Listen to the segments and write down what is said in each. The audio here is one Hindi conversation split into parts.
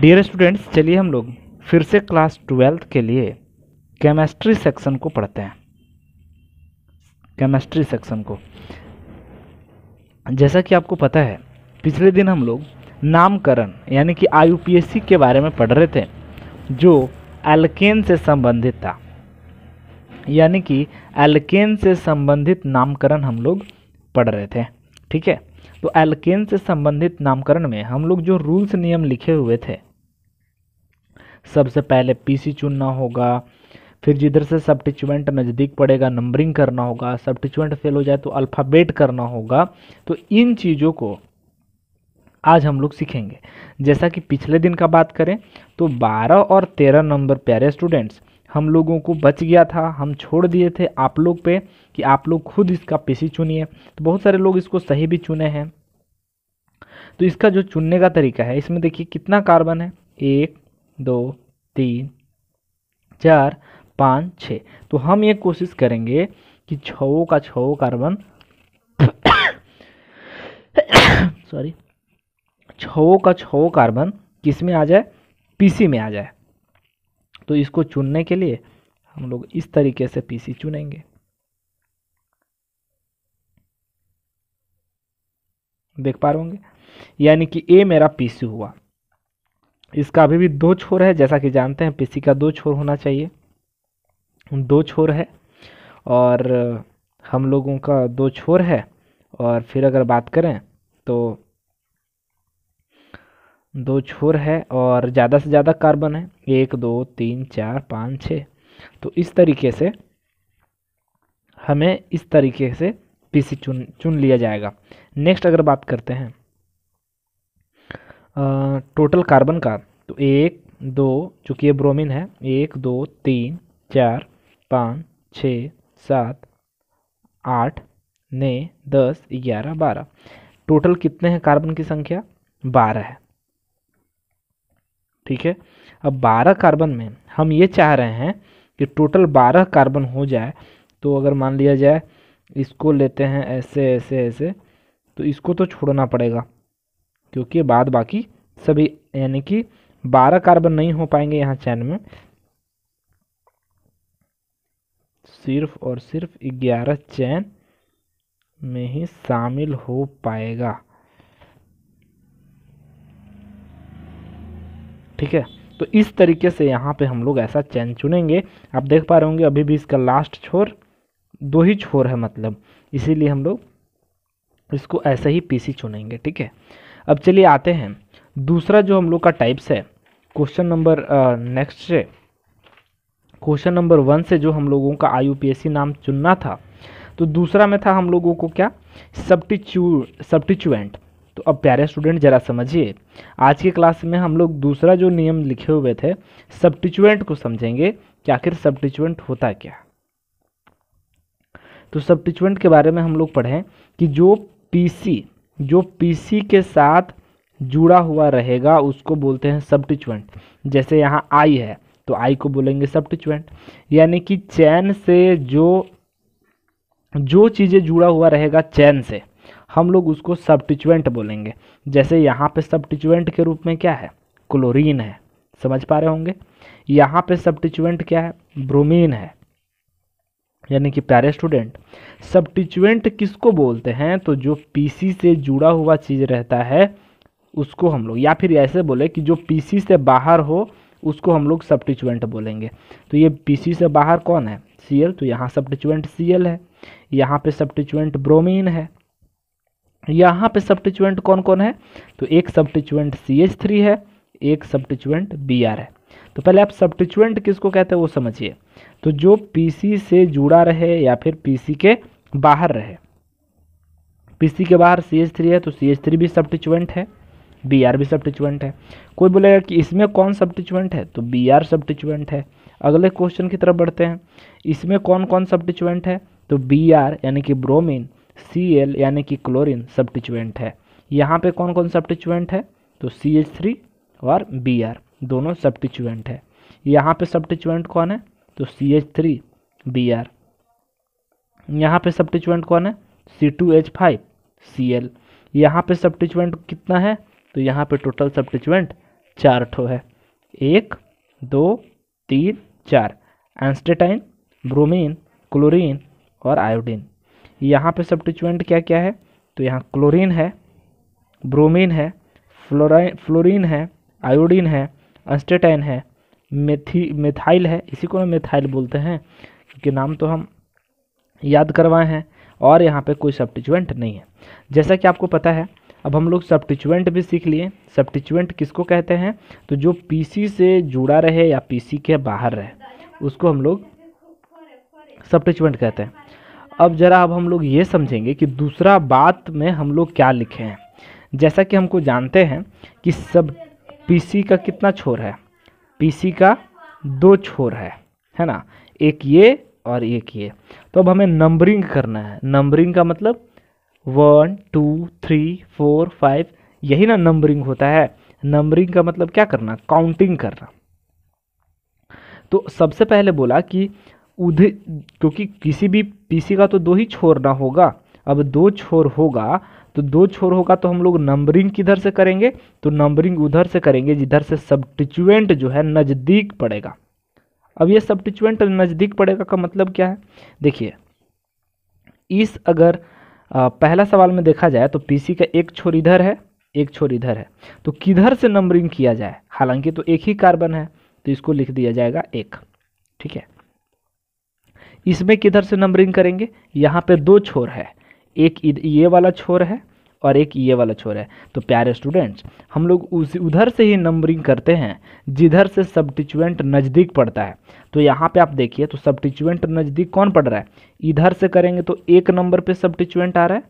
डियर स्टूडेंट्स चलिए हम लोग फिर से क्लास ट्वेल्थ के लिए केमिस्ट्री सेक्शन को पढ़ते हैं केमिस्ट्री सेक्शन को जैसा कि आपको पता है पिछले दिन हम लोग नामकरण यानी कि आईयूपीएससी के बारे में पढ़ रहे थे जो एल्केन से संबंधित था यानी कि एल्केन से संबंधित नामकरण हम लोग पढ़ रहे थे ठीक है तो एल्केन से संबंधित नामकरण में हम लोग जो रूल्स नियम लिखे हुए थे सबसे पहले पीसी चुनना होगा फिर जिधर से सब्टिचुएंट नज़दीक पड़ेगा नंबरिंग करना होगा सब्टिचुएंट फेल हो जाए तो अल्फ़ाबेट करना होगा तो इन चीज़ों को आज हम लोग सीखेंगे जैसा कि पिछले दिन का बात करें तो 12 और 13 नंबर प्यारे स्टूडेंट्स हम लोगों को बच गया था हम छोड़ दिए थे आप लोग पे कि आप लोग खुद इसका पीसी चुनिए तो बहुत सारे लोग इसको सही भी चुने हैं तो इसका जो चुनने का तरीका है इसमें देखिए कितना कार्बन है एक दो तीन चार पाँच छः तो हम ये कोशिश करेंगे कि छओ का छओ कार्बन सॉरी छओ का छओ कार्बन किस में आ जाए पीसी में आ जाए तो इसको चुनने के लिए हम लोग इस तरीके से पीसी चुनेंगे देख पा रहे यानी कि ए मेरा पीसी हुआ इसका अभी भी दो छोर है जैसा कि जानते हैं पीसी का दो छोर होना चाहिए दो छोर है और हम लोगों का दो छोर है और फिर अगर बात करें तो दो छोर है और ज़्यादा से ज़्यादा कार्बन है एक दो तीन चार पाँच छः तो इस तरीके से हमें इस तरीके से पीसी चुन चुन लिया जाएगा नेक्स्ट अगर बात करते हैं आ, टोटल कार्बन का तो एक दो चूँकि ये ब्रोमीन है एक दो तीन चार पाँच छः सात आठ नौ दस ग्यारह बारह टोटल कितने हैं कार्बन की संख्या बारह है ठीक है अब बारह कार्बन में हम ये चाह रहे हैं कि टोटल बारह कार्बन हो जाए तो अगर मान लिया जाए इसको लेते हैं ऐसे ऐसे ऐसे तो इसको तो छोड़ना पड़ेगा क्योंकि बाद बाकी सभी यानी कि बारह कार्बन नहीं हो पाएंगे यहाँ चैन में सिर्फ और सिर्फ ग्यारह चैन में ही शामिल हो पाएगा ठीक है तो इस तरीके से यहाँ पे हम लोग ऐसा चैन चुनेंगे आप देख पा रहे होंगे अभी भी इसका लास्ट छोर दो ही छोर है मतलब इसीलिए हम लोग इसको ऐसे ही पीसी चुनेंगे ठीक है अब चलिए आते हैं दूसरा जो हम लोग का टाइप्स है क्वेश्चन नंबर नेक्स्ट से क्वेश्चन नंबर वन से जो हम लोगों का आई नाम चुनना था तो दूसरा में था हम लोगों को क्या सब्टिच्यू सब्टिच्यूएंट तो अब प्यारे स्टूडेंट ज़रा समझिए आज की क्लास में हम लोग दूसरा जो नियम लिखे हुए थे सब्टिचुएंट को समझेंगे कि आखिर सब्टिचुएंट होता क्या तो सब्टिचुएंट के बारे में हम लोग पढ़ें कि जो पीसी जो पीसी के साथ जुड़ा हुआ रहेगा उसको बोलते हैं सब्टिचुएंट जैसे यहाँ आई है तो आई को बोलेंगे सब्टिचुएंट यानी कि चैन से जो जो चीज़ें जुड़ा हुआ रहेगा चैन से हम लोग उसको सब्टिचुएंट बोलेंगे जैसे यहाँ पे सब्टिचुएंट के रूप में क्या है क्लोरीन है समझ पा रहे होंगे यहाँ पे सब्टिचुएंट क्या है ब्रोमीन है यानी कि प्यारे स्टूडेंट सब्टिचुएंट किसको बोलते हैं तो जो पी से जुड़ा हुआ चीज़ रहता है उसको हम लोग या फिर ऐसे बोले कि जो पी से बाहर हो उसको हम लोग सब्टिचुएंट बोलेंगे तो ये पी से बाहर कौन है सी तो यहाँ सब्टिचुएंट सी है यहाँ पे सब्टिचुएंट ब्रोमीन है यहाँ पे सब्टिचुएंट कौन कौन है तो एक सब्टिचुएंट सी एच थ्री है एक सब्टिचुएंट बी आर है तो पहले आप सब्टिचुएंट किसको कहते हैं वो समझिए तो जो सी से जुड़ा रहे या फिर सी के बाहर रहे सी के बाहर सी एच थ्री है तो सी एच थ्री भी सब्टिचुएंट है बी आर भी सब्टिचुएंट है कोई बोलेगा कि इसमें कौन सब्टिचुएंट है तो बी आर सब्टिचुएंट है अगले क्वेश्चन की तरफ बढ़ते हैं इसमें कौन कौन सब्टिचुएंट है तो बी आर यानी कि ब्रोमिन सी एल यानी कि क्लोरीन सब्टिचुएंट है यहाँ पे कौन कौन सब्टिचुएंट है तो सी एच थ्री और बी आर दोनों सब्टिचुएंट है यहाँ पे सब्टिचुएंट कौन है तो C H three B R यहाँ पे सब्टिचुएंट कौन है C two H five C L यहाँ पे सब्टिचुएंट कितना है तो यहाँ पे टोटल सब्टिचुएंट चार ठो है एक दो तीन चार एंस्टेटाइन ब्रोमीन क्लोरीन और आयोडीन यहाँ पे सब्टिचुएंट क्या क्या है तो यहाँ क्लोरीन है ब्रोमीन है फ्लोरा फ्लोरिन है आयोडीन है अस्टेटाइन है मेथी मेथाइल है इसी को ना मेथाइल बोलते हैं क्योंकि नाम तो हम याद करवाए हैं और यहाँ पे कोई सब्टिचुएंट नहीं है जैसा कि आपको पता है अब हम लोग सब्टिचुएंट भी सीख लिए सब्टिचुएंट किसको कहते हैं तो जो पी से जुड़ा रहे या पी के बाहर रहे उसको हम लोग सब्टिचुएंट कहते हैं अब ज़रा अब हम लोग ये समझेंगे कि दूसरा बात में हम लोग क्या लिखे हैं जैसा कि हमको जानते हैं कि सब पीसी का कितना छोर है पीसी का दो छोर है है ना एक ये और एक ये तो अब हमें नंबरिंग करना है नंबरिंग का मतलब one two three four five यही ना नंबरिंग होता है नंबरिंग का मतलब क्या करना काउंटिंग करना तो सबसे पहले बोला कि उधे क्योंकि किसी भी पीसी का तो दो ही छोर ना होगा अब दो छोर होगा तो दो छोर होगा तो हम लोग नंबरिंग किधर से करेंगे तो नंबरिंग उधर से करेंगे जिधर से सब्टिचुएंट जो है नज़दीक पड़ेगा अब ये सब्टिचुएंट नज़दीक पड़ेगा का मतलब क्या है देखिए इस अगर पहला सवाल में देखा जाए तो पीसी का एक छोर इधर है एक छोर इधर है तो किधर से नंबरिंग किया जाए हालांकि तो एक ही कार्बन है तो इसको लिख दिया जाएगा एक ठीक है इसमें किधर से नंबरिंग करेंगे यहाँ पे दो छोर है एक ये वाला छोर है और एक ये वाला छोर है तो प्यारे स्टूडेंट्स हम लोग उस उधर से ही नंबरिंग करते हैं जिधर से सब्टिचुएंट नज़दीक पड़ता है तो यहाँ पे आप देखिए तो सब्टिचुएंट नज़दीक कौन पड़ रहा है इधर से करेंगे तो एक नंबर पे सब्टिचुएंट आ रहा है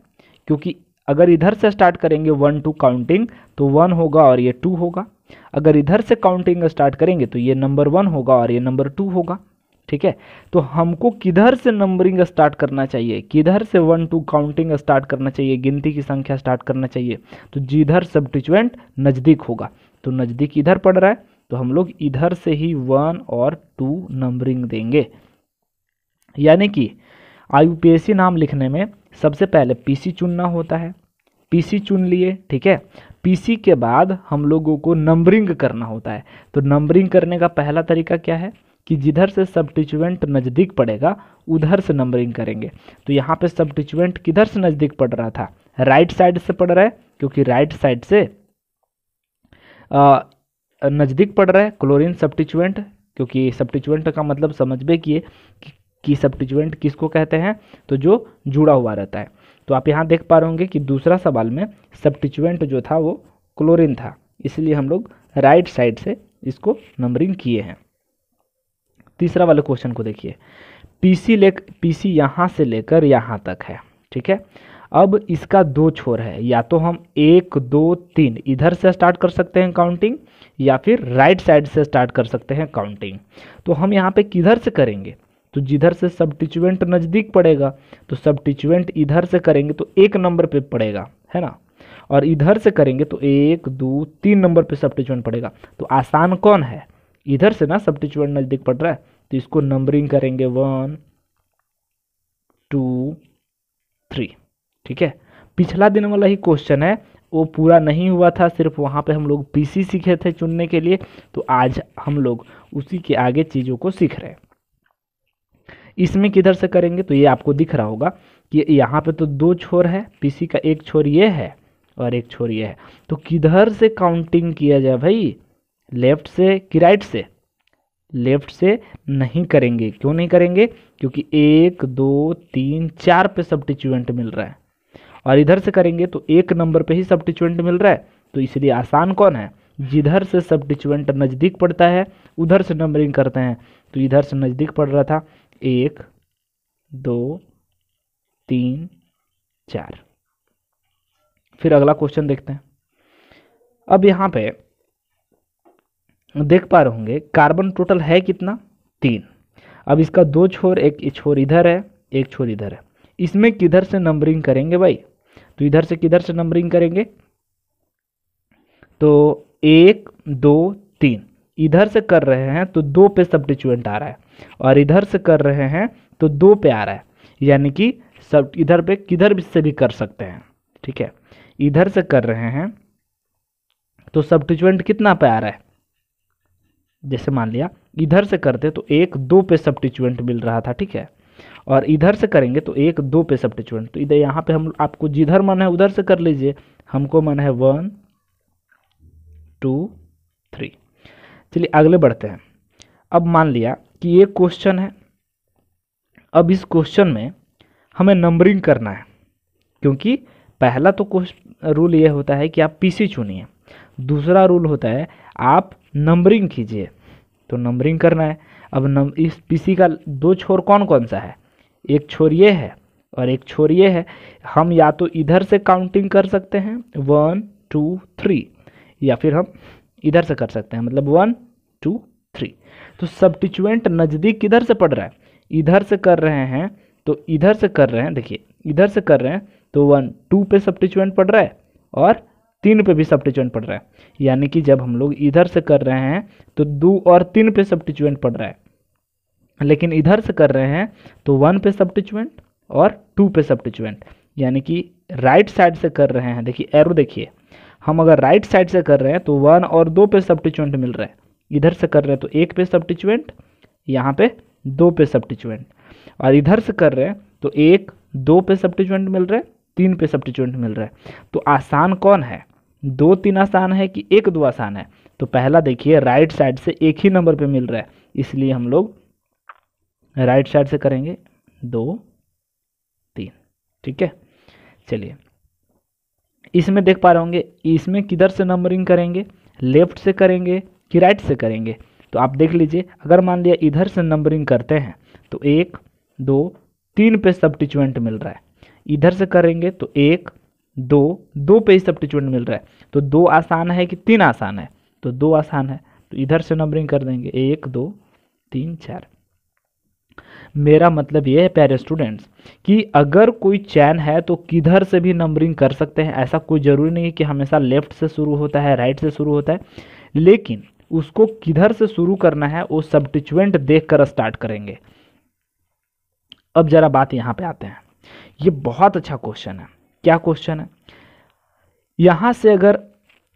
क्योंकि अगर इधर से स्टार्ट करेंगे वन टू काउंटिंग तो वन होगा और ये टू होगा अगर इधर से काउंटिंग स्टार्ट करेंगे तो ये नंबर वन होगा और ये नंबर टू होगा ठीक है तो हमको किधर से नंबरिंग स्टार्ट करना चाहिए किधर से वन टू काउंटिंग स्टार्ट करना चाहिए गिनती की संख्या स्टार्ट करना चाहिए तो जिधर सब्टिचुएंट नज़दीक होगा तो नज़दीक इधर पड़ रहा है तो हम लोग इधर से ही वन और टू नंबरिंग देंगे यानी कि आई नाम लिखने में सबसे पहले पी चुनना होता है पी चुन लिए ठीक है पी के बाद हम लोगों को नंबरिंग करना होता है तो नंबरिंग करने का पहला तरीका क्या है कि जिधर से सब्टिचुएंट नज़दीक पड़ेगा उधर से नंबरिंग करेंगे तो यहाँ पे सब्टिचुएंट किधर से नज़दीक पड़ रहा था राइट साइड से पड़ रहा है क्योंकि राइट साइड से नज़दीक पड़ रहा है क्लोरीन सब्टिचुएंट क्योंकि सब्टिचुएंट का मतलब में किए कि, कि सब्टिचुएंट किसको कहते हैं तो जो जुड़ा हुआ रहता है तो आप यहाँ देख पा रहे होंगे कि दूसरा सवाल में सब्टिचुएंट जो था वो क्लोरिन था इसलिए हम लोग राइट साइड से इसको नंबरिंग किए हैं तीसरा वाले क्वेश्चन को देखिए पीसी ले पीसी यहाँ से लेकर यहाँ तक है ठीक है अब इसका दो छोर है या तो हम एक दो तीन इधर से स्टार्ट कर सकते हैं काउंटिंग या फिर राइट साइड से स्टार्ट कर सकते हैं काउंटिंग तो हम यहाँ पे किधर से करेंगे तो जिधर से सब्टिचुएंट नज़दीक पड़ेगा तो सब्टिचुएंट इधर से करेंगे तो एक नंबर पे पड़ेगा है ना और इधर से करेंगे तो एक दो तीन नंबर पे सब्टिचुएंट पड़ेगा तो आसान कौन है इधर से ना सब्टिट्यूएंट नज़दीक पड़ रहा है तो इसको नंबरिंग करेंगे वन टू थ्री ठीक है पिछला दिन वाला ही क्वेश्चन है वो पूरा नहीं हुआ था सिर्फ वहाँ पे हम लोग पीसी सीखे थे चुनने के लिए तो आज हम लोग उसी के आगे चीज़ों को सीख रहे हैं इसमें किधर से करेंगे तो ये आपको दिख रहा होगा कि यहाँ पे तो दो छोर है पीसी का एक छोर ये है और एक छोर ये है तो किधर से काउंटिंग किया जाए भाई लेफ्ट से कि राइट से लेफ्ट से नहीं करेंगे क्यों नहीं करेंगे क्योंकि एक दो तीन चार पे सब्टिट्यूएंट मिल रहा है और इधर से करेंगे तो एक नंबर पे ही सब्टिट्यूएंट मिल रहा है तो इसलिए आसान कौन है जिधर से सब्टिट्यूएंट नज़दीक पड़ता है उधर से नंबरिंग करते हैं तो इधर से नज़दीक पड़ रहा था एक दो तीन चार फिर अगला क्वेश्चन देखते हैं अब यहाँ पे देख पा रहे होंगे कार्बन टोटल है कितना तीन अब इसका दो छोर एक छोर इधर है एक छोर इधर है इसमें किधर से नंबरिंग करेंगे भाई तो इधर से किधर से नंबरिंग करेंगे तो एक दो तीन इधर से कर रहे हैं तो दो पे सब आ रहा है और इधर से कर रहे हैं तो दो पे आ रहा है यानी कि सब इधर पे किधर से भी कर सकते हैं ठीक है इधर से कर रहे हैं तो सब कितना पे आ रहा है जैसे मान लिया इधर से करते तो एक दो पे सब्टिचुएंट मिल रहा था ठीक है और इधर से करेंगे तो एक दो पे सब्टिचुएंट तो इधर यहाँ पे हम आपको जिधर मन है उधर से कर लीजिए हमको मन है वन टू थ्री चलिए अगले बढ़ते हैं अब मान लिया कि ये क्वेश्चन है अब इस क्वेश्चन में हमें नंबरिंग करना है क्योंकि पहला तो रूल ये होता है कि आप पीसी चुनिए दूसरा रूल होता है आप नंबरिंग कीजिए तो नंबरिंग करना है अब नम इस पीसी का दो छोर कौन कौन सा है एक छोर ये है और एक छोर ये है हम या तो इधर से काउंटिंग कर सकते हैं वन टू थ्री या फिर हम इधर से कर सकते हैं मतलब वन टू थ्री तो सब्टिचुएंट नज़दीक किधर से पड़ रहा है इधर से कर रहे हैं तो इधर से कर रहे हैं देखिए इधर से कर रहे हैं तो वन टू पे सब्टिचुएंट पड़ रहा है और तीन पे भी सब्टिचुएंट पड़ रहा है यानी कि जब हम लोग इधर से कर रहे हैं तो दो और तीन पे सब्टिचुएंट पड़ रहा है लेकिन इधर से कर रहे हैं तो वन पे सब्टिचुएंट और टू पे सब्टिचुएंट यानी कि राइट साइड से कर रहे हैं देखिए एरो देखिए हम अगर राइट साइड से कर रहे हैं तो वन और दो पे सब्टिचुएंट मिल रहा है इधर से कर रहे हैं तो एक पे सब्टिचुएंट यहाँ पे दो पे सब्टिचुएंट और इधर से कर रहे हैं तो एक दो पे सब्टिचुएंट मिल रहा है तीन पे सब्टिचुएंट मिल रहा है तो आसान कौन है दो तीन आसान है कि एक दो आसान है तो पहला देखिए राइट साइड से एक ही नंबर पे मिल रहा है इसलिए हम लोग राइट साइड से करेंगे दो तीन ठीक है चलिए इसमें देख पा रहे होंगे इसमें किधर से नंबरिंग करेंगे लेफ्ट से करेंगे कि राइट से करेंगे तो आप देख लीजिए अगर मान लिया इधर से नंबरिंग करते हैं तो एक दो तीन पे सब मिल रहा है इधर से करेंगे तो एक दो दो सब सब्टिट्यूट मिल रहा है तो दो आसान है कि तीन आसान है तो दो आसान है तो इधर से नंबरिंग कर देंगे एक दो तीन चार मेरा मतलब ये है प्यारे स्टूडेंट्स कि अगर कोई चैन है तो किधर से भी नंबरिंग कर सकते हैं ऐसा कोई ज़रूरी नहीं है कि हमेशा लेफ्ट से शुरू होता है राइट से शुरू होता है लेकिन उसको किधर से शुरू करना है वो सब्टिचुएंट देख कर स्टार्ट करेंगे अब ज़रा बात यहाँ पे आते हैं ये बहुत अच्छा क्वेश्चन है क्या क्वेश्चन है यहाँ से अगर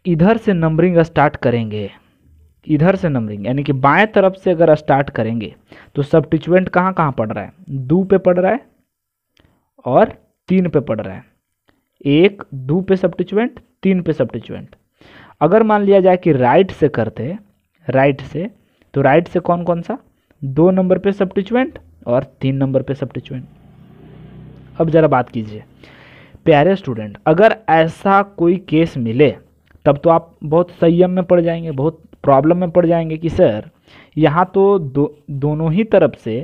इधर से नंबरिंग स्टार्ट करेंगे इधर से नंबरिंग यानी कि बाएं तरफ से अगर स्टार्ट करेंगे तो टिचुएंट कहाँ कहाँ पड़ रहा है दो पे पड़ रहा है और तीन पे पड़ रहा है एक दो पे सब टिचुएंट तीन पे सब टिचुएंट अगर मान लिया जाए कि राइट से करते राइट से तो राइट से कौन कौन सा दो नंबर पे सब्टिचुएंट और तीन नंबर पे सब्टिचुएंट अब ज़रा बात कीजिए प्यारे स्टूडेंट अगर ऐसा कोई केस मिले तब तो आप बहुत संयम में पड़ जाएंगे बहुत प्रॉब्लम में पड़ जाएंगे कि सर यहाँ तो दो दोनों ही तरफ से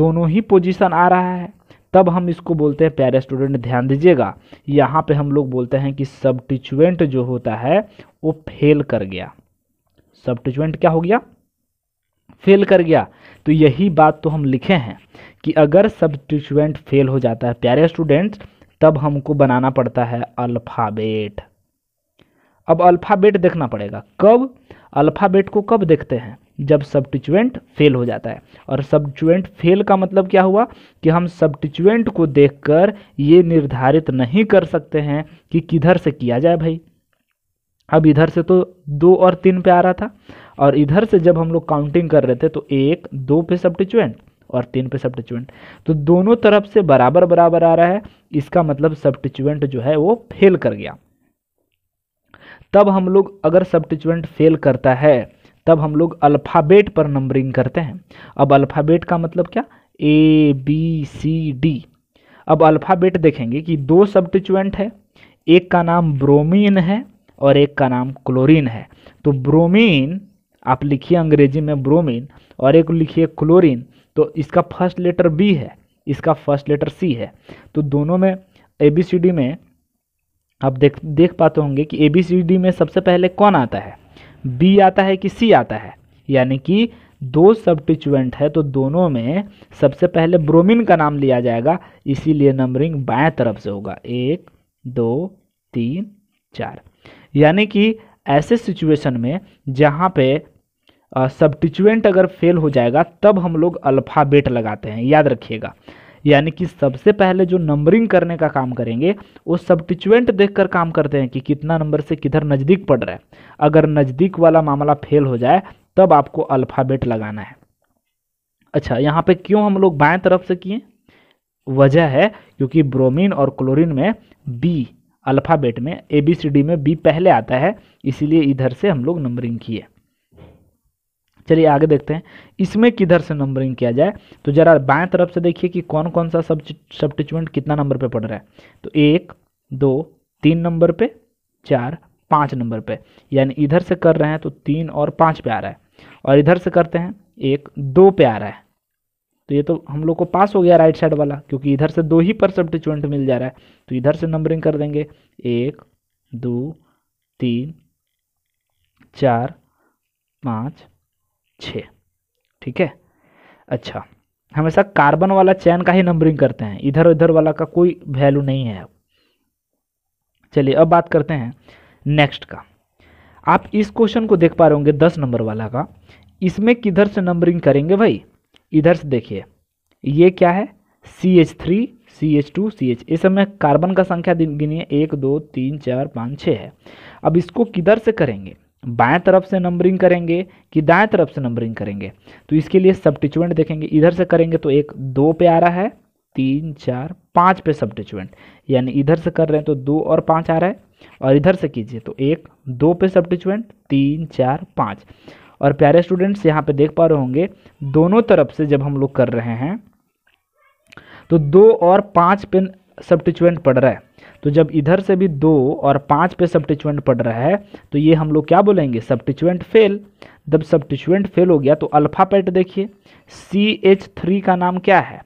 दोनों ही पोजीशन आ रहा है तब हम इसको बोलते हैं प्यारे स्टूडेंट ध्यान दीजिएगा यहाँ पे हम लोग बोलते हैं कि सब्टिचुएंट जो होता है वो फेल कर गया सब्टिचुएंट क्या हो गया फेल कर गया तो यही बात तो हम लिखे हैं कि अगर सब्टिचुएंट फेल हो जाता है प्यारे स्टूडेंट्स तब हमको बनाना पड़ता है अल्फ़ाबेट अब अल्फ़ाबेट देखना पड़ेगा कब अल्फ़ाबेट को कब देखते हैं जब सब्टिचुएंट फेल हो जाता है और सब्टिचुएंट फेल का मतलब क्या हुआ कि हम सब्टिचुएंट को देखकर ये निर्धारित नहीं कर सकते हैं कि किधर से किया जाए भाई अब इधर से तो दो और तीन पे आ रहा था और इधर से जब हम लोग काउंटिंग कर रहे थे तो एक दो पे सब्टिचुएंट और तीन पे सब्टिचुएंट तो दोनों तरफ से बराबर बराबर आ रहा है इसका मतलब टिचुएंट जो है वो फेल कर गया तब हम लोग अगर सब्टिचुएंट फेल करता है तब हम लोग अल्फ़ाबेट पर नंबरिंग करते हैं अब अल्फ़ाबेट का मतलब क्या ए बी सी डी अब अल्फ़ाबेट देखेंगे कि दो सब्टिचुएंट है एक का नाम ब्रोमीन है और एक का नाम क्लोरीन है तो ब्रोमीन आप लिखिए अंग्रेजी में ब्रोमीन और एक लिखिए क्लोरीन तो इसका फर्स्ट लेटर बी है इसका फर्स्ट लेटर सी है तो दोनों में ए बी सी डी में आप देख देख पाते होंगे कि ए बी सी डी में सबसे पहले कौन आता है बी आता है कि सी आता है यानी कि दो सब्टिचुएंट है तो दोनों में सबसे पहले ब्रोमीन का नाम लिया जाएगा इसीलिए नंबरिंग बाएं तरफ से होगा एक दो तीन चार यानी कि ऐसे सिचुएशन में जहाँ पे सब्टिचुएंट अगर फेल हो जाएगा तब हम लोग अल्फ़ाबेट लगाते हैं याद रखिएगा यानी कि सबसे पहले जो नंबरिंग करने का काम करेंगे वो सब्टिचुएंट देखकर काम करते हैं कि कितना नंबर से किधर नज़दीक पड़ रहा है अगर नज़दीक वाला मामला फेल हो जाए तब आपको अल्फ़ाबेट लगाना है अच्छा यहाँ पे क्यों हम लोग बाएं तरफ से किए वजह है क्योंकि ब्रोमीन और क्लोरीन में बी अल्फ़ाबेट में ए बी सी डी में बी पहले आता है इसीलिए इधर से हम लोग नंबरिंग किए चलिए आगे देखते हैं इसमें किधर से नंबरिंग किया जाए तो जरा बाएं तरफ से देखिए कि कौन कौन सा सब सब्टिट्यूमेंट कितना नंबर पे पड़ रहा है तो एक दो तीन नंबर पे चार पाँच नंबर पे यानी इधर से कर रहे हैं तो तीन और पाँच पे आ रहा है और इधर से करते हैं एक दो पे आ रहा है तो ये तो हम लोग को पास हो गया राइट साइड वाला क्योंकि इधर से दो ही पर सब्टिट्यूएंट मिल जा रहा है तो इधर से नंबरिंग कर देंगे एक दो तीन चार पाँच छः ठीक है अच्छा हमेशा कार्बन वाला चैन का ही नंबरिंग करते हैं इधर उधर वाला का कोई वैल्यू नहीं है चलिए अब बात करते हैं नेक्स्ट का आप इस क्वेश्चन को देख पा रहे होंगे दस नंबर वाला का इसमें किधर से नंबरिंग करेंगे भाई इधर से देखिए ये क्या है C H three C H two C H इस समय कार्बन का संख्या गिनिए एक दो तीन चार पाँच छः है अब इसको किधर से करेंगे बाएं तरफ से नंबरिंग करेंगे कि दाएं तरफ से नंबरिंग करेंगे तो इसके लिए सब देखेंगे इधर से करेंगे तो एक दो पे आ रहा है तीन चार पाँच पे सब यानी इधर से कर रहे हैं तो दो और पाँच आ रहा है और इधर से कीजिए तो एक दो पे टिचुएंट तीन चार पाँच और प्यारे स्टूडेंट्स यहाँ पे देख पा रहे होंगे दोनों तरफ से जब हम लोग कर रहे हैं तो दो और पाँच पे सब्टिचुएंट पड़ रहा है तो जब इधर से भी दो और पाँच पे सब्टिचुएंट पड़ रहा है तो ये हम लोग क्या बोलेंगे सब्टिचुएंट फेल जब सब्टिचुएंट फेल हो गया तो अल्फा देखिए सी एच थ्री का नाम क्या है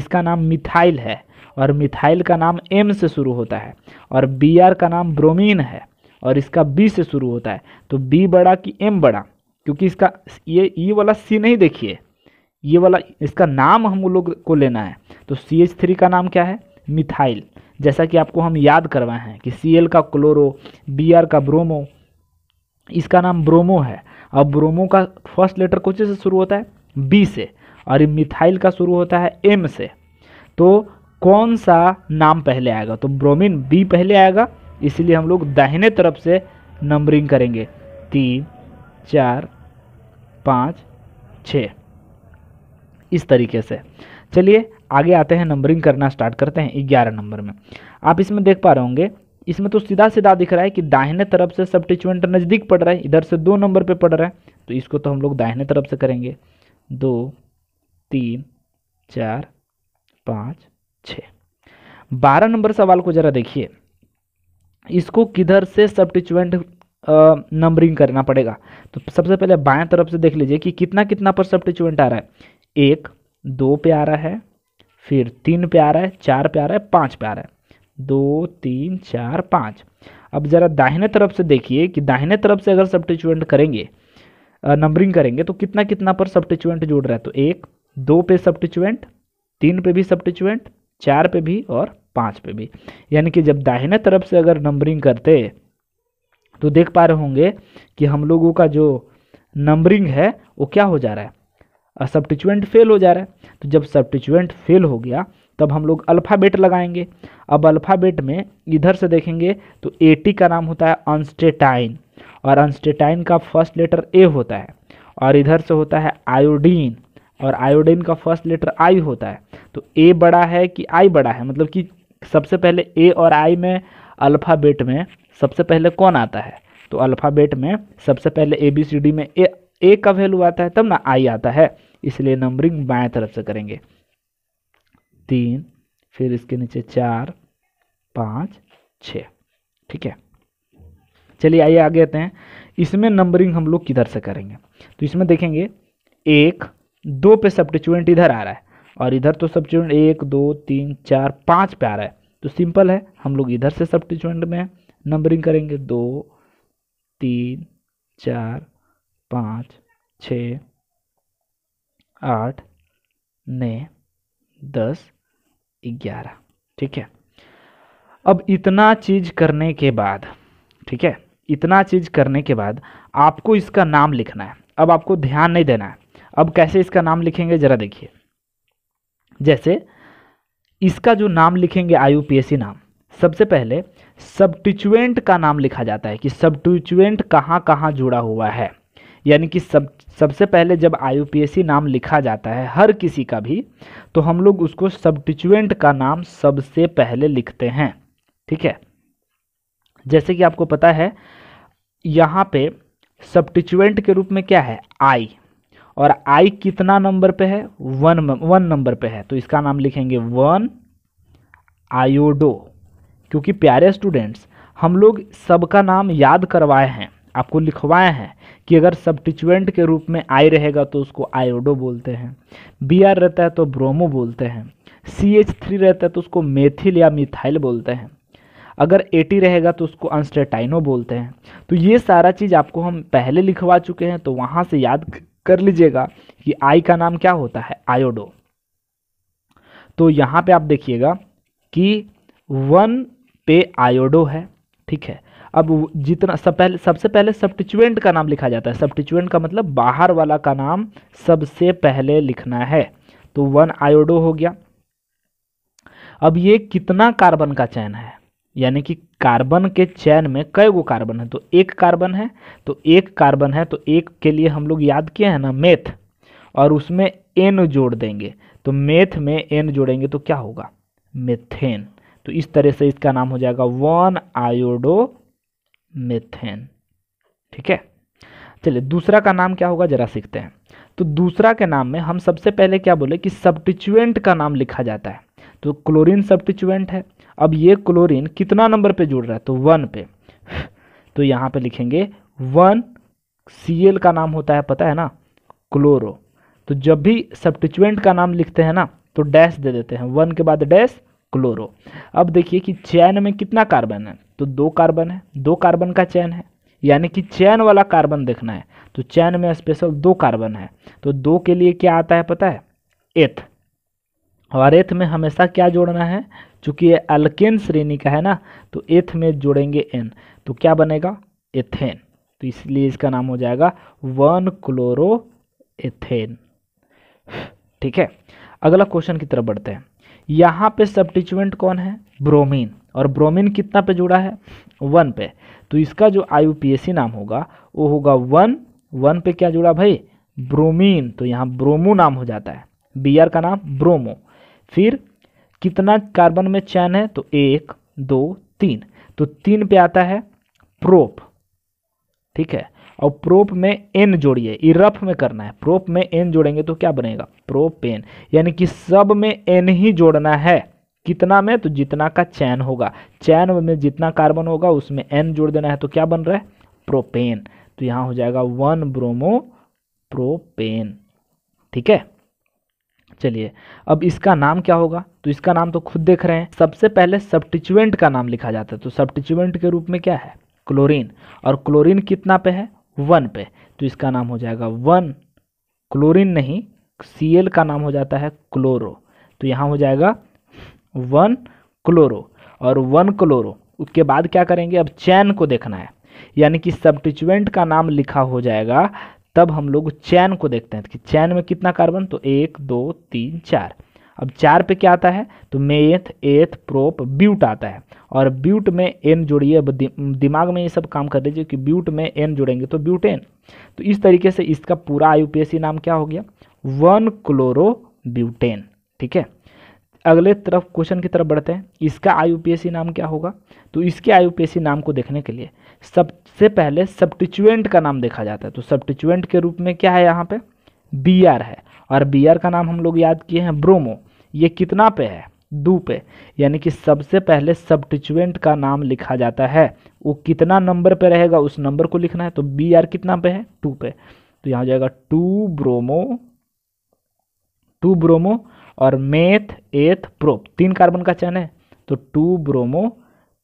इसका नाम मिथाइल है और मिथाइल का नाम एम से शुरू होता है और बी आर का नाम ब्रोमीन है और इसका बी से शुरू होता है तो बी बड़ा कि एम बड़ा क्योंकि इसका ये ये वाला सी नहीं देखिए ये वाला इसका नाम हम लोग को लेना है तो सी एच थ्री का नाम क्या है मिथाइल जैसा कि आपको हम याद करवाए हैं कि सी का क्लोरो बी का ब्रोमो इसका नाम ब्रोमो है और ब्रोमो का फर्स्ट लेटर कौन से शुरू होता है बी से और मिथाइल का शुरू होता है एम से तो कौन सा नाम पहले आएगा तो ब्रोमीन बी पहले आएगा इसलिए हम लोग दाहिने तरफ से नंबरिंग करेंगे तीन चार पाँच छ इस तरीके से चलिए आगे आते हैं नंबरिंग करना स्टार्ट करते हैं ग्यारह नंबर में आप इसमें देख पा रहे होंगे इसमें तो सीधा सीधा दिख रहा है कि दाहिने तरफ से सब टिचुएंट नज़दीक पड़ रहा है इधर से दो नंबर पे पड़ रहा है तो इसको तो हम लोग दाहिने तरफ से करेंगे दो तीन चार पाँच छ बारह नंबर सवाल को ज़रा देखिए इसको किधर से सब सब्टिचुएंट नंबरिंग करना पड़ेगा तो सबसे पहले बाएं तरफ से देख लीजिए कि कितना कितना पर सब सब्टिचुएंट आ रहा है एक दो पे आ रहा है फिर तीन पे आ रहा है चार पे आ रहा है पाँच पे आ रहा है दो तीन चार पाँच अब ज़रा दाहिने तरफ से देखिए कि दाहिने तरफ से अगर सब्टिट्यूएंट करेंगे नंबरिंग करेंगे तो कितना कितना पर सब्टिट्यूएंट जोड़ रहा है तो एक दो पे टिचुएंट तीन पे भी टिचुएंट चार पे भी और पाँच पे भी यानी कि जब दाहिने तरफ से अगर नंबरिंग करते तो देख पा रहे होंगे कि हम लोगों का जो नंबरिंग है वो क्या हो जा रहा है सब्टिट्यूएंट फेल हो जा रहा है तो जब सब्टिचुएंट फेल हो गया तब हम लोग अल्फ़ाबेट लगाएंगे अब अल्फ़ाबेट में इधर से देखेंगे तो टी का नाम होता है अनस्टेटाइन और अनस्टेटाइन का फर्स्ट लेटर ए होता है और इधर से होता है आयोडीन और आयोडीन का फर्स्ट लेटर आई होता है तो ए बड़ा है कि आई बड़ा है मतलब कि सबसे पहले ए और आई में अल्फ़ाबेट में सबसे पहले कौन आता है तो अल्फ़ाबेट में सबसे पहले ए बी सी डी में ए ए का वैल्यू आता है तब ना आई आता है इसलिए नंबरिंग बाएं तरफ से करेंगे तीन फिर इसके नीचे चार पाँच छ ठीक है चलिए आइए आगे आते हैं इसमें नंबरिंग हम लोग किधर से करेंगे तो इसमें देखेंगे एक दो पे सब्टिट्यूएंट इधर आ रहा है और इधर तो सब्टिट्यूएंट एक दो तीन चार पाँच पे आ रहा है तो सिंपल है हम लोग इधर से सब्टिट्यूएंट में नंबरिंग करेंगे दो तीन चार पाँच छ आठ नौ दस ग्यारह ठीक है अब इतना चीज करने के बाद ठीक है इतना चीज करने के बाद आपको इसका नाम लिखना है अब आपको ध्यान नहीं देना है अब कैसे इसका नाम लिखेंगे जरा देखिए जैसे इसका जो नाम लिखेंगे आईयूपीएससी नाम सबसे पहले सब्टिचुएंट का नाम लिखा जाता है कि सब्टिचुएंट कहाँ कहाँ जुड़ा हुआ है यानी कि सब सबसे पहले जब आई नाम लिखा जाता है हर किसी का भी तो हम लोग उसको सब्टिचुएंट का नाम सबसे पहले लिखते हैं ठीक है जैसे कि आपको पता है यहाँ पे सब्टिचुएंट के रूप में क्या है आई और आई कितना नंबर पे है वन वन नंबर पे है तो इसका नाम लिखेंगे वन आयोडो क्योंकि प्यारे स्टूडेंट्स हम लोग सबका नाम याद करवाए हैं आपको लिखवाया है कि अगर सब्टिचुएंट के रूप में आई रहेगा तो उसको आयोडो बोलते हैं बी आर रहता है तो ब्रोमो बोलते हैं सी एच थ्री रहता है तो उसको मेथिल या मिथाइल बोलते हैं अगर एटी रहेगा तो उसको अनस्टेटाइनो बोलते हैं तो ये सारा चीज़ आपको हम पहले लिखवा चुके हैं तो वहाँ से याद कर लीजिएगा कि आई का नाम क्या होता है आयोडो तो यहाँ पे आप देखिएगा कि वन पे आयोडो है ठीक है अब जितना सब पहले सबसे पहले सब्टिचुएंट का नाम लिखा जाता है सब्टिचुएंट का मतलब बाहर वाला का नाम सबसे पहले लिखना है तो वन आयोडो हो गया अब ये कितना कार्बन का चयन है यानी कि कार्बन के चयन में कई गो कार्बन है तो एक कार्बन है तो एक कार्बन है तो एक के लिए हम लोग याद किए हैं ना मेथ और उसमें एन जोड़ देंगे तो मेथ में एन जोड़ेंगे तो क्या होगा मेथेन तो इस तरह से इसका नाम हो जाएगा वन आयोडो मेथेन ठीक है चलिए दूसरा का नाम क्या होगा जरा सीखते हैं तो दूसरा के नाम में हम सबसे पहले क्या बोले कि सब्टिचुएंट का नाम लिखा जाता है तो क्लोरीन सब्टिचुएंट है अब ये क्लोरीन कितना नंबर पे जुड़ रहा है तो वन पे तो यहाँ पे लिखेंगे वन सी एल का नाम होता है पता है ना क्लोरो तो जब भी सब्टिचुएंट का नाम लिखते हैं ना तो डैश दे देते हैं वन के बाद डैश क्लोरो अब देखिए कि चैन में कितना कार्बन है तो दो कार्बन है दो कार्बन का चैन है यानी कि चैन वाला कार्बन देखना है तो चैन में स्पेशल दो कार्बन है तो दो के लिए क्या आता है पता है एथ और एथ में हमेशा क्या जोड़ना है चूँकि ये अल्केन श्रेणी का है ना तो एथ में जोड़ेंगे एन तो क्या बनेगा एथेन तो इसलिए इसका नाम हो जाएगा वन क्लोरो एथेन ठीक है अगला क्वेश्चन की तरफ बढ़ते हैं यहाँ पे सब्टिचुएंट कौन है ब्रोमीन और ब्रोमीन कितना पे जुड़ा है वन पे तो इसका जो आई नाम होगा वो होगा वन वन पे क्या जुड़ा भाई ब्रोमीन तो यहाँ ब्रोमो नाम हो जाता है बी का नाम ब्रोमो फिर कितना कार्बन में चैन है तो एक दो तीन तो तीन पे आता है प्रोप ठीक है और प्रोप में एन जोड़िए इरफ में करना है प्रोप में एन जोड़ेंगे तो क्या बनेगा प्रोपेन यानी कि सब में एन ही जोड़ना है कितना में तो जितना का चैन होगा चैन में जितना कार्बन होगा उसमें एन जोड़ देना है तो क्या बन रहा है प्रोपेन तो यहाँ हो जाएगा वन ब्रोमो प्रोपेन ठीक है चलिए अब इसका नाम क्या होगा तो इसका नाम तो खुद देख रहे हैं सबसे पहले सब्टिचुएंट का नाम लिखा जाता है तो सब्टिचुएंट के रूप में क्या है क्लोरीन और क्लोरीन कितना पे है वन पे तो इसका नाम हो जाएगा वन क्लोरीन नहीं सी एल का नाम हो जाता है क्लोरो तो यहाँ हो जाएगा वन क्लोरो और वन क्लोरो उसके बाद क्या करेंगे अब चैन को देखना है यानी कि सब्टिचुएंट का नाम लिखा हो जाएगा तब हम लोग चैन को देखते हैं तो कि चैन में कितना कार्बन तो एक दो तीन चार अब चार पे क्या आता है तो मेथ एथ प्रोप ब्यूट आता है और ब्यूट में एन जोड़िए अब दिमाग में ये सब काम कर दीजिए कि ब्यूट में एन जोड़ेंगे तो ब्यूटेन तो इस तरीके से इसका पूरा आई नाम क्या हो गया वन क्लोरो ब्यूटेन ठीक है अगले तरफ क्वेश्चन की तरफ बढ़ते हैं इसका आई नाम क्या होगा तो इसके आई नाम को देखने के लिए सबसे पहले सब्टिचुएंट का नाम देखा जाता है तो सब्टिचुएंट के रूप में क्या है यहाँ पे बी है और बी का नाम हम लोग याद किए हैं ब्रोमो ये कितना पे है दू पे यानी कि सबसे पहले सब्टिचुएंट का नाम लिखा जाता है वो कितना नंबर पे रहेगा उस नंबर को लिखना है तो बी आर कितना पे है टू पे तो यहाँ हो जाएगा टू ब्रोमो टू ब्रोमो और मेथ एथ प्रोप तीन कार्बन का चैन है तो टू ब्रोमो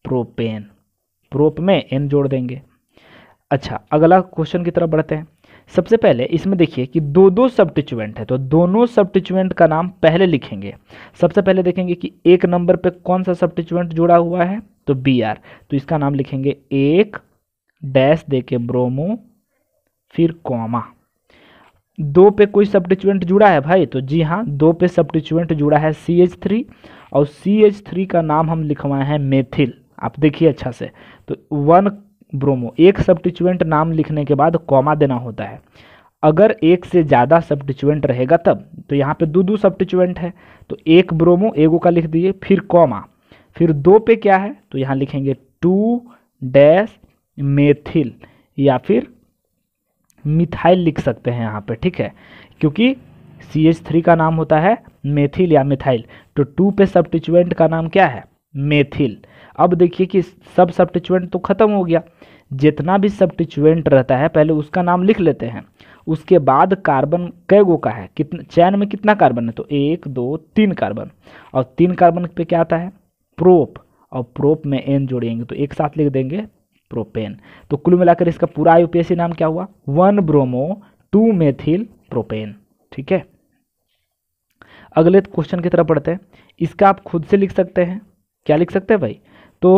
प्रोपेन प्रोप में एन जोड़ देंगे अच्छा अगला क्वेश्चन की तरफ बढ़ते हैं सबसे पहले इसमें देखिए कि दो दो सब्टिचुएंट है तो दोनों सब्टिचुएंट का नाम पहले लिखेंगे सबसे पहले देखेंगे कि एक नंबर पे कौन सा सब्टिचुएंट जुड़ा हुआ है तो बी आर तो इसका नाम लिखेंगे एक डैश दे के ब्रोमो फिर कॉमा दो पे कोई सब्टिचुएंट जुड़ा है भाई तो जी हाँ दो पे सब्टिचुएंट जुड़ा है सी एच थ्री और सी एच थ्री का नाम हम लिखवाए हैं मेथिल आप देखिए अच्छा से तो वन ब्रोमो एक सब्टिचुएंट नाम लिखने के बाद कॉमा देना होता है अगर एक से ज़्यादा सब्टिचुएंट रहेगा तब तो यहाँ पे दो दो सब्टिचुएंट है तो एक ब्रोमो एगो का लिख दिए फिर कॉमा फिर दो पे क्या है तो यहाँ लिखेंगे टू डैश मेथिल या फिर मिथाइल लिख सकते हैं यहाँ पे ठीक है क्योंकि सी एच थ्री का नाम होता है मेथिल या मिथाइल तो टू पे सब्टिचुएंट का नाम क्या है मेथिल अब देखिए कि सब सब्टिचुएंट तो ख़त्म हो गया जितना भी सब्टिचुएंट रहता है पहले उसका नाम लिख लेते हैं उसके बाद कार्बन कै गो का है कितना चैन में कितना कार्बन है तो एक दो तीन कार्बन और तीन कार्बन पे क्या आता है प्रोप और प्रोप में एन जोड़ेंगे तो एक साथ लिख देंगे प्रोपेन तो कुल मिलाकर इसका पूरा यूपीएससी नाम क्या हुआ one bromo two methyl propane ठीक है अगले क्वेश्चन की तरफ पढ़ते हैं इसका आप खुद से लिख सकते हैं क्या लिख सकते हैं भाई तो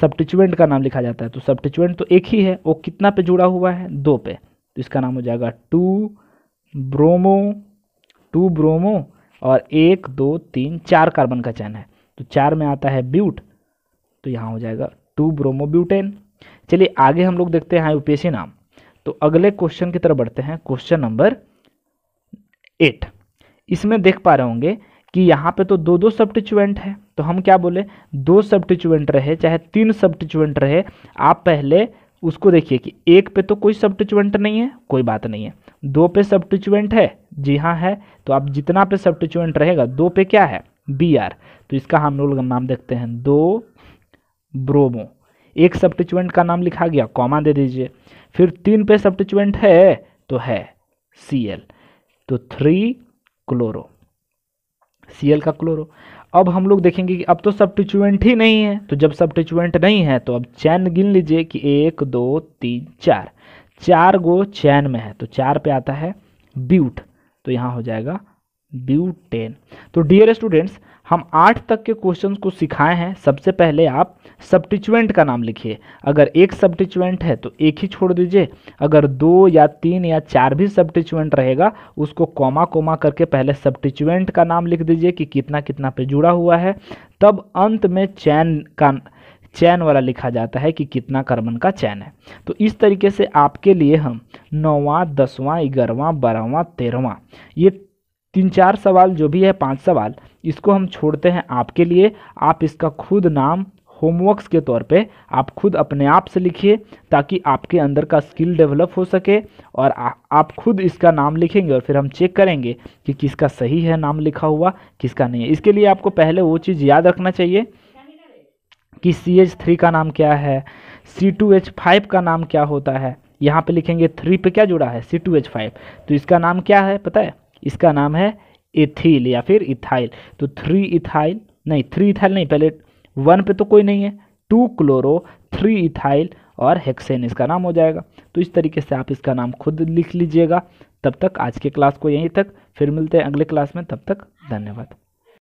सब्टिचुएंट का नाम लिखा जाता है तो सब्टिचुएंट तो एक ही है वो कितना पे जुड़ा हुआ है दो पे तो इसका नाम हो जाएगा टू ब्रोमो टू ब्रोमो और एक दो तीन चार कार्बन का चैन है तो चार में आता है ब्यूट तो यहाँ हो जाएगा टू ब्रोमो ब्यूटेन चलिए आगे हम लोग देखते हैं यूपीएससी नाम तो अगले क्वेश्चन की तरफ बढ़ते हैं क्वेश्चन नंबर एट इसमें देख पा रहे होंगे कि यहाँ पे तो दो दो सब्टिचुएंट है तो हम क्या बोले दो सब्टिचुएंट रहे चाहे तीन सब्टिचुएंट रहे आप पहले उसको देखिए कि एक पे तो कोई सब्टिचुएंट नहीं है कोई बात नहीं है दो पे सब्टिचुएंट है जी हाँ है तो आप जितना पे सब्टिचुएंट रहेगा दो पे क्या है बी आर तो इसका हम लोग नाम देखते हैं दो ब्रोमो एक सब्टिचुएंट का नाम लिखा गया कॉमा दे दीजिए फिर तीन पे सब्टिचुएंट है तो है सी एल तो थ्री क्लोरो सी का क्लोरो अब हम लोग देखेंगे कि अब तो टिचुएंट ही नहीं है तो जब टिचुएंट नहीं है तो अब चैन गिन लीजिए कि एक दो तीन चार चार गो चैन में है तो चार पे आता है ब्यूट तो यहाँ हो जाएगा ब्यूटेन तो डियर स्टूडेंट्स हम आठ तक के क्वेश्चन को सिखाए हैं सबसे पहले आप सब्टिचुएंट का नाम लिखिए अगर एक सब्टिचुएंट है तो एक ही छोड़ दीजिए अगर दो या तीन या चार भी सब्टिचुएंट रहेगा उसको कॉमा कोमा करके पहले सब्टिचुएंट का नाम लिख दीजिए कि कितना कितना पे जुड़ा हुआ है तब अंत में चैन का चैन वाला लिखा जाता है कि कितना कर्मन का चैन है तो इस तरीके से आपके लिए हम नौवां दसवां ग्यारहवां बारहवां तेरहवां ये तीन चार सवाल जो भी है पांच सवाल इसको हम छोड़ते हैं आपके लिए आप इसका खुद नाम होमवर्क्स के तौर पे आप खुद अपने आप से लिखिए ताकि आपके अंदर का स्किल डेवलप हो सके और आ, आप खुद इसका नाम लिखेंगे और फिर हम चेक करेंगे कि किसका सही है नाम लिखा हुआ किसका नहीं है इसके लिए आपको पहले वो चीज़ याद रखना चाहिए कि सी एच थ्री का नाम क्या है सी टू एच फाइव का नाम क्या होता है यहाँ पे लिखेंगे थ्री पे क्या जुड़ा है सी टू एच फाइव तो इसका नाम क्या है पता है इसका नाम है इथिल या फिर इथाइल तो थ्री इथाइल नहीं थ्री इथाइल नहीं पहले वन पे तो कोई नहीं है टू क्लोरो थ्री इथाइल और हेक्सेन इसका नाम हो जाएगा तो इस तरीके से आप इसका नाम खुद लिख लीजिएगा तब तक आज के क्लास को यहीं तक फिर मिलते हैं अगले क्लास में तब तक धन्यवाद